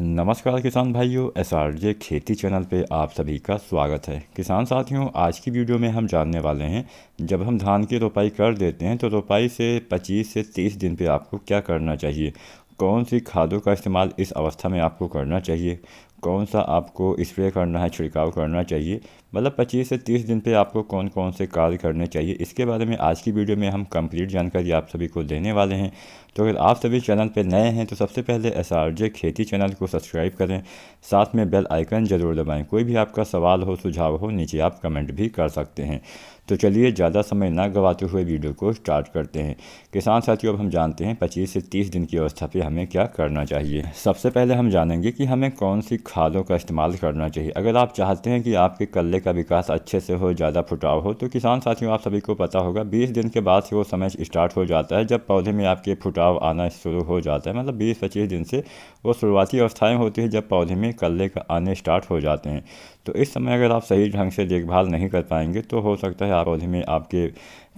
नमस्कार किसान भाइयों एस आर जे खेती चैनल पे आप सभी का स्वागत है किसान साथियों आज की वीडियो में हम जानने वाले हैं जब हम धान की रोपाई कर देते हैं तो रोपाई से 25 से 30 दिन पे आपको क्या करना चाहिए कौन सी खादों का इस्तेमाल इस अवस्था में आपको करना चाहिए कौन सा आपको स्प्रे करना है छिड़काव करना चाहिए मतलब 25 से 30 दिन पे आपको कौन कौन से कार्य करने चाहिए इसके बारे में आज की वीडियो में हम कंप्लीट जानकारी आप सभी को देने वाले हैं तो अगर आप सभी चैनल पे नए हैं तो सबसे पहले एस आर जे खेती चैनल को सब्सक्राइब करें साथ में बेल आइकन ज़रूर दबाएँ कोई भी आपका सवाल हो सुझाव हो नीचे आप कमेंट भी कर सकते हैं तो चलिए ज़्यादा समय ना गवाते हुए वीडियो को स्टार्ट करते हैं किसान साथियों अब हम जानते हैं 25 से 30 दिन की अवस्था पे हमें क्या करना चाहिए सबसे पहले हम जानेंगे कि हमें कौन सी खादों का इस्तेमाल करना चाहिए अगर आप चाहते हैं कि आपके कल्ले का विकास अच्छे से हो ज़्यादा फुटाव हो तो किसान साथियों आप सभी को पता होगा 20 दिन के बाद से वो समय स्टार्ट हो जाता है जब पौधे में आपके फुटाव आना शुरू हो जाता है मतलब बीस पच्चीस दिन से वो शुरुआती अवस्थाएँ होती है जब पौधे में कल्ले का आने स्टार्ट हो जाते हैं तो इस समय अगर आप सही ढंग से देखभाल नहीं कर पाएंगे तो हो सकता है आप में आपके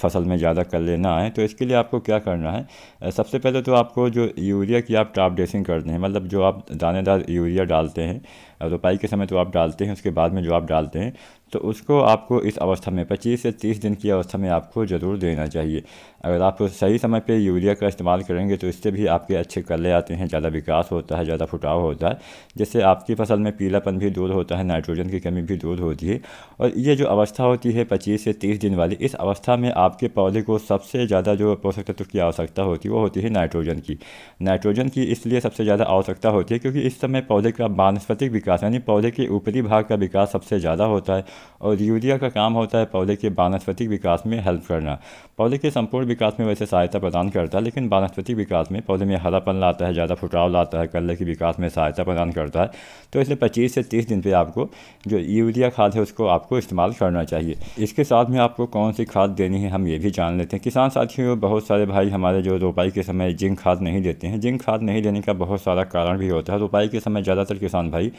फसल में ज़्यादा कर लेना आए तो इसके लिए आपको क्या करना है सबसे पहले तो आपको जो यूरिया की आप टाप ड्रेसिंग करते हैं मतलब जो आप दानेदार यूरिया डालते हैं रोपाई तो के समय जो तो आप डालते हैं उसके बाद में जो आप डालते हैं तो उसको आपको इस अवस्था में 25 से 30 दिन की अवस्था में आपको ज़रूर देना चाहिए अगर आप सही समय पे यूरिया का इस्तेमाल करेंगे तो इससे भी आपके अच्छे कले आते हैं ज़्यादा विकास होता है ज़्यादा फुटाव होता है जिससे आपकी फसल में पीलापन भी दूर होता है नाइट्रोजन की कमी भी दूर होती है और ये जो अवस्था होती है पच्चीस से तीस दिन वाली इस अवस्था में आपके पौधे को सबसे ज़्यादा जो पोषक तत्व की आवश्यकता होती है वो होती है नाइट्रोजन की नाइट्रोजन की इसलिए सबसे ज़्यादा आवश्यकता होती है क्योंकि इस समय पौधे का वानस्पतिक विकास विकास यानी पौधे के ऊपरी भाग का विकास सबसे ज़्यादा होता है और यूरिया का काम होता है पौधे के वानस्पतिक विकास में हेल्प करना पौधे के संपूर्ण विकास में वैसे सहायता प्रदान करता है लेकिन वानस्पतिक विकास में पौधे में हरापन लाता है ज़्यादा फुटाव लाता है कल के विकास में सहायता प्रदान करता है तो इसलिए पच्चीस से तीस दिन पर आपको जो यूरिया खाद है उसको आपको इस्तेमाल करना चाहिए इसके साथ में आपको कौन सी खाद देनी है हम ये भी जान लेते हैं किसान साथियों बहुत सारे भाई हमारे जो रोपाई के समय जिंक खाद नहीं देते हैं जिंक खाद नहीं देने का बहुत सारा कारण भी होता है रोपाई के समय ज़्यादातर किसान भाई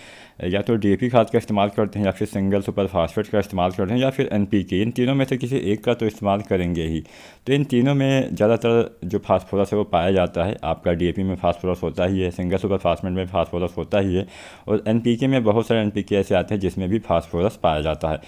या तो डी खाद का इस्तेमाल करते हैं या फिर सिंगल सुपर फास्फेट का इस्तेमाल करते हैं या फिर एन पी के इन तीनों में से किसी एक का तो इस्तेमाल करेंगे ही तो इन तीनों में ज़्यादातर जो फास्फोरस है वो पाया जाता है आपका डी में फास्फोरस होता ही है सिंगल सुपर फास्फेट में फास्फोरस होता ही है और एन में बहुत सारे एन ऐसे आते हैं जिसमें भी फास्फोरस पाया जाता है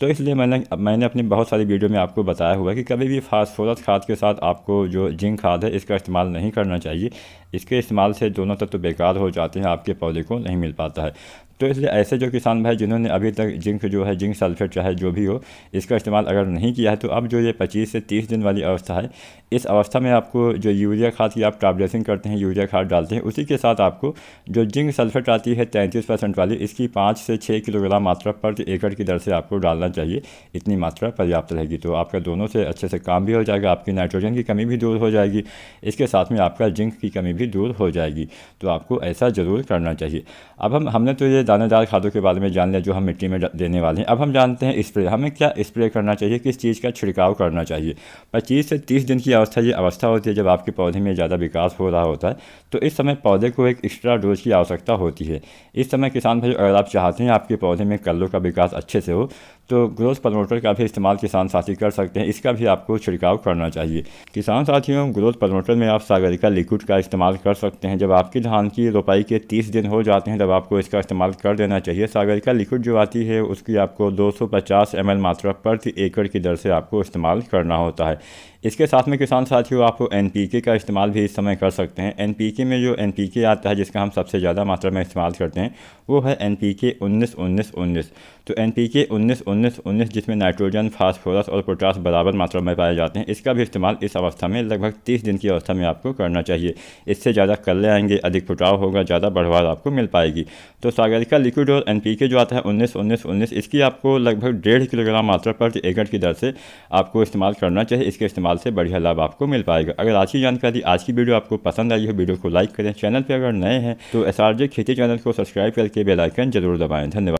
तो इसलिए मैंने मैंने अपनी बहुत सारी वीडियो में आपको बताया हुआ है कि कभी भी फास्फोरस खाद के साथ आपको जो जिंक खाद है इसका इस्तेमाल नहीं करना चाहिए इसके इस्तेमाल से दोनों तत्व तो बेकार हो जाते हैं आपके पौधे को नहीं मिल पाता है तो इसलिए ऐसे जो किसान भाई जिन्होंने अभी तक जिंक जो है जिंक सल्फेट चाहे जो भी हो इसका इस्तेमाल अगर नहीं किया है तो अब जो ये 25 से 30 दिन वाली अवस्था है इस अवस्था में आपको जो यूरिया खाद की आप टाबलेसिंग करते हैं यूरिया खाद डालते हैं उसी के साथ आपको जो जिंक सल्फेट आती है तैंतीस परसेंट वाली इसकी पाँच से छः किलोग्राम मात्रा प्रति एकड़ की दर से आपको डालना चाहिए इतनी मात्रा पर्याप्त रहेगी तो आपका दोनों से अच्छे से काम भी हो जाएगा आपकी नाइट्रोजन की कमी भी दूर हो जाएगी इसके साथ में आपका जिंक की कमी भी दूर हो जाएगी तो आपको ऐसा ज़रूर करना चाहिए अब हम हमने तो ये दानेदार खादों के बारे में जान लिया जो हम मिट्टी में देने वाले हैं अब हम जानते हैं स्प्रे हमें क्या स्प्रे करना चाहिए किस चीज़ का छिड़काव करना चाहिए पच्चीस से तीस दिन की अवस्था ये अवस्था होती है जब आपके पौधे में ज़्यादा विकास हो रहा होता है तो इस समय पौधे को एक एक्स्ट्रा डोज की आवश्यकता होती है इस समय किसान भाई अगर आप चाहते हैं आपके पौधे में कल्लों का विकास अच्छे से हो तो ग्रोथ प्रमोटर का भी इस्तेमाल किसान साथी कर सकते हैं इसका भी आपको छिड़काव करना चाहिए किसान साथियों ग्रोथ प्रमोटर में आप सागरिका लिक्विड का इस्तेमाल कर सकते हैं जब आपकी धान की रोपाई के तीस दिन हो जाते हैं तब आपको इसका इस्तेमाल कर देना चाहिए सागर का लिक्विड जो आती है उसकी आपको 250 ml मात्रा प्रति एकड़ की दर से आपको इस्तेमाल करना होता है इसके साथ में किसान साथियों आप एन का इस्तेमाल भी इस समय कर सकते हैं एन में जो एन आता है जिसका हम सबसे ज़्यादा मात्रा में इस्तेमाल करते हैं वो है एन पी के उन्नीस उन्नीस उन्नीस तो एन पी के उन्नीस उन्नीस उन्नीस जिसमें नाइट्रोजन फास्फोरस और पोटास बराबर मात्रा में पाए जाते हैं इसका भी इस्तेमाल इस अवस्था में लगभग तीस दिन की अवस्था में आपको करना चाहिए इससे ज़्यादा कल्ले आएंगे अधिक पुटाव होगा ज़्यादा बढ़वा आपको मिल पाएगी तो सागरिका लिक्विड और एन के जो आता है उन्नीस उन्नीस उन्नीस इसकी आपको लगभग डेढ़ किलोग्राम मात्रा प्रति एकड़ की दर से आपको इस्तेमाल करना चाहिए इसके इस्तेमाल साल से बढ़िया लाभ आपको मिल पाएगा अगर आज की जानकारी आज की वीडियो आपको पसंद आई है वीडियो को लाइक करें चैनल पर अगर नए हैं तो एस खेती चैनल को सब्सक्राइब करके बेलाइकन जरूर दबाएँ धन्यवाद